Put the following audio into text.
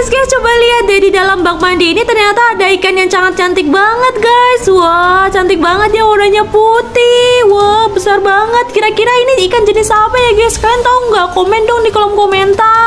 guys, guys coba lihat deh di dalam bak mandi ini ternyata ada ikan yang sangat cantik banget guys. Wah, cantik banget ya warnanya putih. Wah, besar banget. Kira-kira ini ikan jenis apa ya guys? Kalian tahu nggak? Komen dong di kolom komentar.